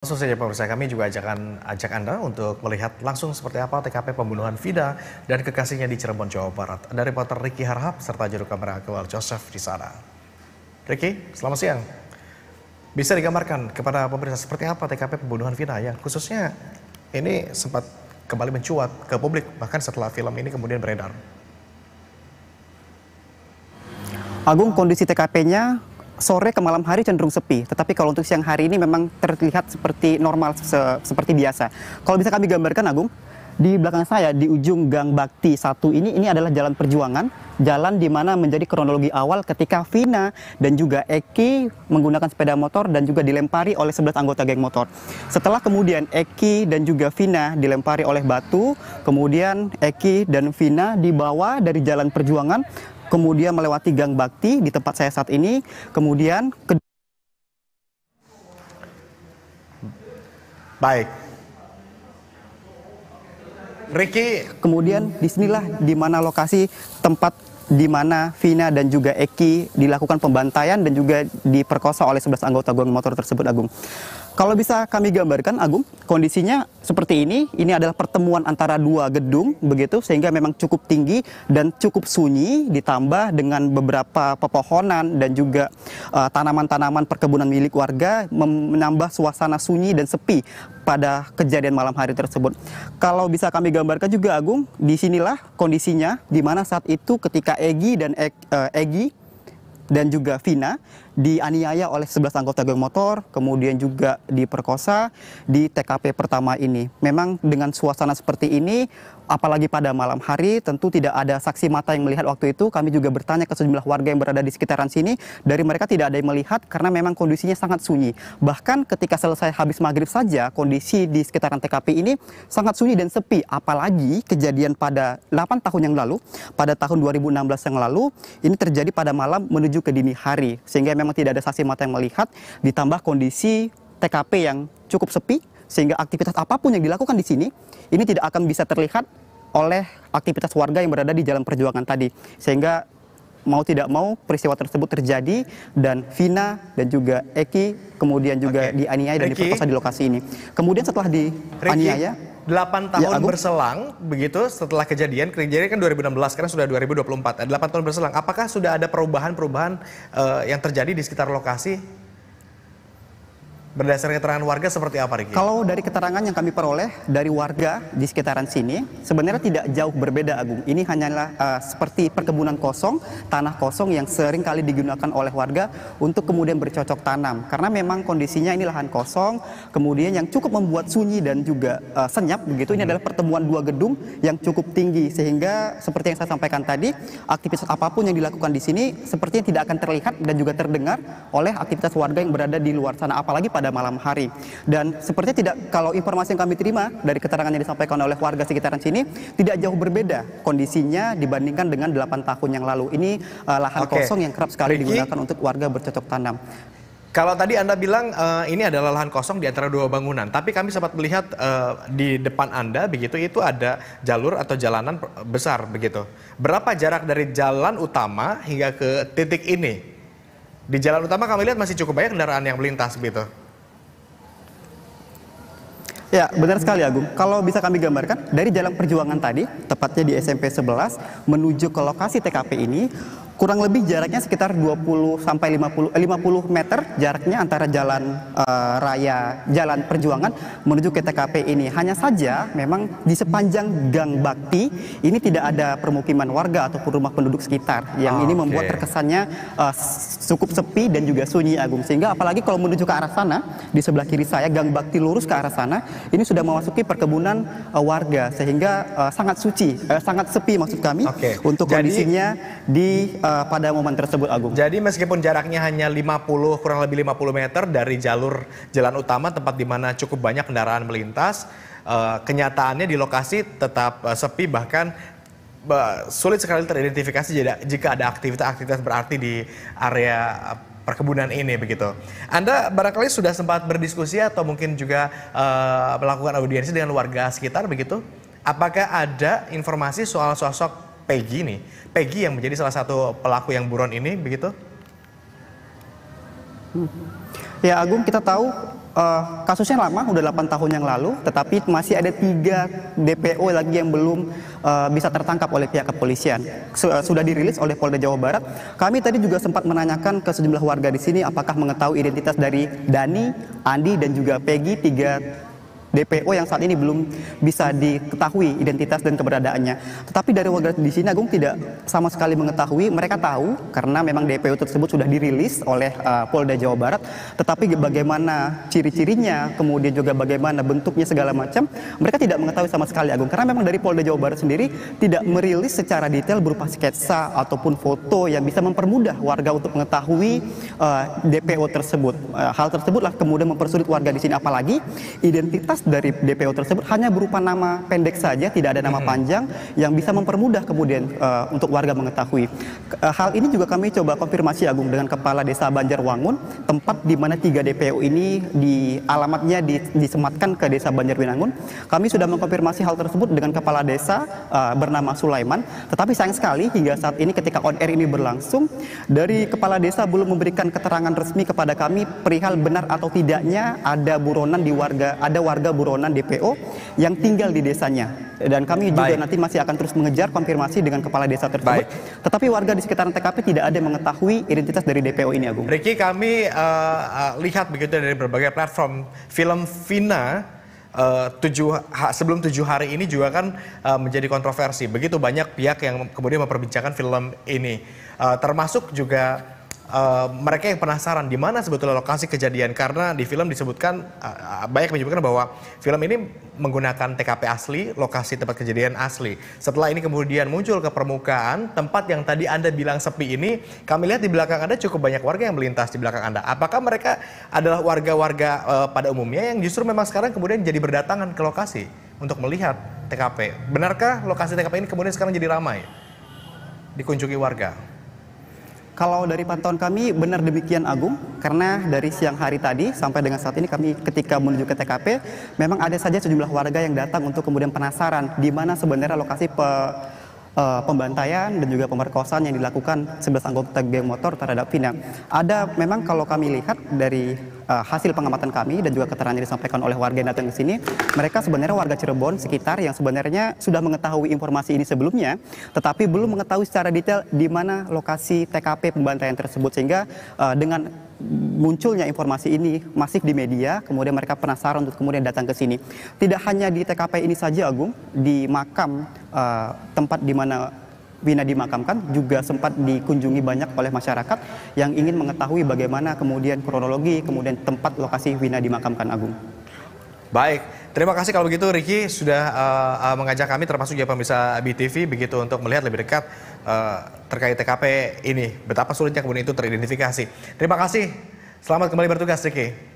Langsung saja pemirsa kami juga ajakan ajak Anda untuk melihat langsung seperti apa TKP pembunuhan Vida dan kekasihnya di Cirebon, Jawa Barat. Ada reporter Ricky Harhab serta juru kamera Kewal Joseph di sana. Ricky, selamat siang. Bisa digambarkan kepada pemirsa seperti apa TKP pembunuhan Vida yang khususnya ini sempat kembali mencuat ke publik bahkan setelah film ini kemudian beredar. Agung kondisi TKP-nya sore ke malam hari cenderung sepi. Tetapi kalau untuk siang hari ini memang terlihat seperti normal se seperti biasa. Kalau bisa kami gambarkan Agung, di belakang saya di ujung Gang Bakti 1 ini ini adalah jalan perjuangan, jalan di mana menjadi kronologi awal ketika Vina dan juga Eki menggunakan sepeda motor dan juga dilempari oleh 11 anggota geng motor. Setelah kemudian Eki dan juga Vina dilempari oleh batu, kemudian Eki dan Vina dibawa dari jalan perjuangan kemudian melewati Gang Bakti di tempat saya saat ini, kemudian ke Baik. Ricky, kemudian disinilah di mana lokasi tempat di mana Vina dan juga Eki dilakukan pembantaian dan juga diperkosa oleh 11 anggota geng motor tersebut Agung. Kalau bisa kami gambarkan, Agung, kondisinya seperti ini. Ini adalah pertemuan antara dua gedung, begitu, sehingga memang cukup tinggi dan cukup sunyi, ditambah dengan beberapa pepohonan dan juga eh, tanaman-tanaman uh, perkebunan milik warga, menambah suasana sunyi dan sepi pada kejadian malam hari tersebut. Kalau bisa kami gambarkan juga, Agung, di sinilah kondisinya, di mana saat itu ketika Egi dan eh, Egi dan juga Vina dianiaya oleh 11 anggota geng motor, kemudian juga diperkosa di TKP pertama ini. Memang dengan suasana seperti ini, apalagi pada malam hari, tentu tidak ada saksi mata yang melihat waktu itu. Kami juga bertanya ke sejumlah warga yang berada di sekitaran sini, dari mereka tidak ada yang melihat karena memang kondisinya sangat sunyi. Bahkan ketika selesai habis maghrib saja, kondisi di sekitaran TKP ini sangat sunyi dan sepi. Apalagi kejadian pada 8 tahun yang lalu, pada tahun 2016 yang lalu, ini terjadi pada malam menuju ke dini hari. Sehingga memang memang tidak ada saksi mata yang melihat, ditambah kondisi TKP yang cukup sepi, sehingga aktivitas apapun yang dilakukan di sini, ini tidak akan bisa terlihat oleh aktivitas warga yang berada di Jalan Perjuangan tadi. Sehingga mau tidak mau peristiwa tersebut terjadi dan Vina dan juga Eki kemudian juga okay. dianiaya dan diperkosa di lokasi ini. Kemudian setelah dianiaya, 8 ya, tahun ya, berselang begitu setelah kejadian kejadian kan 2016 sekarang sudah 2024 8 tahun berselang apakah sudah ada perubahan-perubahan uh, yang terjadi di sekitar lokasi Berdasarkan keterangan warga seperti apa Riki? Kalau dari keterangan yang kami peroleh dari warga di sekitaran sini, sebenarnya tidak jauh berbeda Agung. Ini hanyalah uh, seperti perkebunan kosong, tanah kosong yang sering kali digunakan oleh warga untuk kemudian bercocok tanam. Karena memang kondisinya ini lahan kosong, kemudian yang cukup membuat sunyi dan juga uh, senyap begitu. Ini hmm. adalah pertemuan dua gedung yang cukup tinggi sehingga seperti yang saya sampaikan tadi, aktivitas apapun yang dilakukan di sini sepertinya tidak akan terlihat dan juga terdengar oleh aktivitas warga yang berada di luar sana apalagi pada malam hari. Dan sepertinya tidak kalau informasi yang kami terima dari keterangan yang disampaikan oleh warga sekitaran sini tidak jauh berbeda kondisinya dibandingkan dengan 8 tahun yang lalu. Ini uh, lahan okay. kosong yang kerap sekali Ricky. digunakan untuk warga bercocok tanam. Kalau tadi Anda bilang uh, ini adalah lahan kosong di antara dua bangunan, tapi kami sempat melihat uh, di depan Anda begitu itu ada jalur atau jalanan besar begitu. Berapa jarak dari jalan utama hingga ke titik ini? Di jalan utama kami lihat masih cukup banyak kendaraan yang melintas begitu. Ya, ya, benar sekali Agung. Kalau bisa kami gambarkan, dari jalan perjuangan tadi, tepatnya di SMP 11, menuju ke lokasi TKP ini, kurang lebih jaraknya sekitar 20 sampai 50 50 eh, meter jaraknya antara jalan uh, raya Jalan Perjuangan menuju ke TKP ini. Hanya saja memang di sepanjang Gang Bakti ini tidak ada permukiman warga ataupun rumah penduduk sekitar yang oh, ini ah, membuat terkesannya uh, cukup sepi dan juga sunyi Agung. Sehingga apalagi kalau menuju ke arah sana di sebelah kiri saya Gang Bakti lurus ke arah sana ini sudah memasuki perkebunan uh, warga sehingga uh, sangat suci, uh, sangat sepi maksud kami okay. untuk Jadi, kondisinya di uh, uh, pada momen tersebut Agung. Jadi meskipun jaraknya hanya 50 kurang lebih 50 meter dari jalur jalan utama tempat di mana cukup banyak kendaraan melintas, uh, kenyataannya di lokasi tetap uh, sepi bahkan uh, sulit sekali teridentifikasi jika ada aktivitas-aktivitas berarti di area uh, perkebunan ini begitu. Anda barangkali sudah sempat berdiskusi atau mungkin juga uh, melakukan audiensi dengan warga sekitar begitu. Apakah ada informasi soal sosok Peggy nih, Peggy yang menjadi salah satu pelaku yang buron ini begitu? Hmm. Ya Agung kita tahu uh, kasusnya lama, udah 8 tahun yang lalu, tetapi masih ada tiga DPO lagi yang belum uh, bisa tertangkap oleh pihak kepolisian. Eh, sudah dirilis oleh Polda Jawa Barat. Kami tadi juga sempat menanyakan ke sejumlah warga di sini apakah mengetahui identitas dari Dani, Andi, dan juga Peggy, tiga DPO yang saat ini belum bisa diketahui identitas dan keberadaannya. Tetapi dari warga di sini Agung tidak sama sekali mengetahui, mereka tahu karena memang DPO tersebut sudah dirilis oleh uh, Polda Jawa Barat, tetapi bagaimana ciri-cirinya, kemudian juga bagaimana bentuknya segala macam, mereka tidak mengetahui sama sekali Agung. Karena memang dari Polda Jawa Barat sendiri tidak merilis secara detail berupa sketsa ataupun foto yang bisa mempermudah warga untuk mengetahui uh, eh, DPO tersebut. Uh, hal tersebutlah kemudian mempersulit warga di sini apalagi identitas dari DPO tersebut hanya berupa nama pendek saja, tidak ada nama mm-hmm. panjang yang bisa mempermudah kemudian uh, untuk warga mengetahui. Uh, hal ini juga kami coba konfirmasi Agung dengan Kepala Desa Banjarwangun, tempat di mana tiga DPO ini di alamatnya di, disematkan ke Desa Banjarwinangun. Kami sudah mengkonfirmasi hal tersebut dengan Kepala Desa uh, bernama Sulaiman, tetapi sayang sekali hingga saat ini ketika on air ini berlangsung dari Kepala Desa belum memberikan keterangan resmi kepada kami perihal benar atau tidaknya ada buronan di warga ada warga warga buronan DPO yang tinggal di desanya. Dan kami juga Baik. nanti masih akan terus mengejar konfirmasi dengan kepala desa tersebut. Baik. Tetapi warga di sekitaran TKP tidak ada yang mengetahui identitas dari DPO ini, Agung. Riki, kami uh, uh, lihat begitu dari berbagai platform film Vina Uh, tujuh, ha, sebelum tujuh hari ini juga kan uh, menjadi kontroversi. Begitu banyak pihak yang kemudian memperbincangkan film ini, uh, termasuk juga Eh, mereka yang penasaran di mana sebetulnya lokasi kejadian karena di film disebutkan uh, banyak menyebutkan bahwa film ini menggunakan TKP asli, lokasi tempat kejadian asli. Setelah ini kemudian muncul ke permukaan tempat yang tadi Anda bilang sepi ini, kami lihat di belakang Anda cukup banyak warga yang melintas di belakang Anda. Apakah mereka adalah warga-warga uh, pada umumnya yang justru memang sekarang kemudian jadi berdatangan ke lokasi untuk melihat TKP? Benarkah lokasi TKP ini kemudian sekarang jadi ramai? Dikunjungi warga? Kalau dari pantauan kami benar demikian Agung, karena dari siang hari tadi sampai dengan saat ini kami ketika menuju ke TKP, memang ada saja sejumlah warga yang datang untuk kemudian penasaran di mana sebenarnya lokasi pe, uh, pembantaian dan juga pemerkosaan yang dilakukan sebelas anggota geng motor terhadap Vina. Ada memang kalau kami lihat dari Eh, hasil pengamatan kami dan juga keterangan yang disampaikan oleh warga yang datang ke sini, mereka sebenarnya warga Cirebon sekitar yang sebenarnya sudah mengetahui informasi ini sebelumnya, tetapi belum mengetahui secara detail di mana lokasi TKP pembantaian tersebut sehingga uh, dengan munculnya informasi ini masih di media, kemudian mereka penasaran untuk kemudian datang ke sini. Tidak hanya di TKP ini saja, Agung, di makam uh, tempat di mana Wina dimakamkan juga sempat dikunjungi banyak oleh masyarakat yang ingin mengetahui bagaimana kemudian kronologi kemudian tempat lokasi Wina dimakamkan Agung. Baik, terima kasih kalau begitu Riki sudah uh, uh, mengajak kami termasuk juga pemirsa BTV begitu untuk melihat lebih dekat uh, terkait TKP ini. Betapa sulitnya kemudian itu teridentifikasi. Terima kasih. Selamat kembali bertugas Riki.